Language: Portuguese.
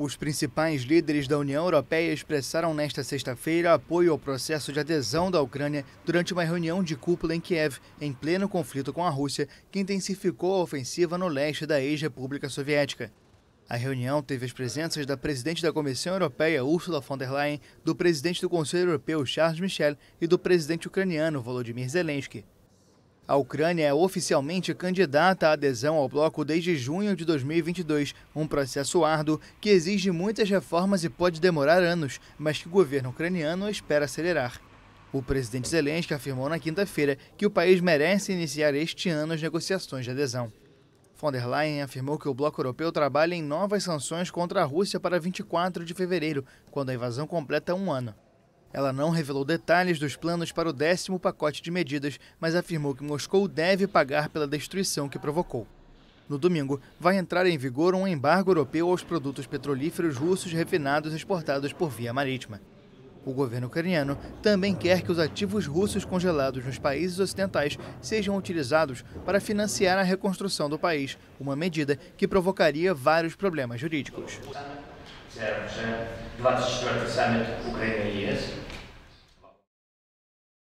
Os principais líderes da União Europeia expressaram nesta sexta-feira apoio ao processo de adesão da Ucrânia durante uma reunião de cúpula em Kiev, em pleno conflito com a Rússia, que intensificou a ofensiva no leste da ex-República Soviética. A reunião teve as presenças da presidente da Comissão Europeia, Ursula von der Leyen, do presidente do Conselho Europeu, Charles Michel, e do presidente ucraniano, Volodymyr Zelensky. A Ucrânia é oficialmente candidata à adesão ao bloco desde junho de 2022, um processo árduo que exige muitas reformas e pode demorar anos, mas que o governo ucraniano espera acelerar. O presidente Zelensky afirmou na quinta-feira que o país merece iniciar este ano as negociações de adesão. Von der Leyen afirmou que o bloco europeu trabalha em novas sanções contra a Rússia para 24 de fevereiro, quando a invasão completa um ano. Ela não revelou detalhes dos planos para o décimo pacote de medidas, mas afirmou que Moscou deve pagar pela destruição que provocou. No domingo, vai entrar em vigor um embargo europeu aos produtos petrolíferos russos refinados exportados por via marítima. O governo ucraniano também quer que os ativos russos congelados nos países ocidentais sejam utilizados para financiar a reconstrução do país, uma medida que provocaria vários problemas jurídicos.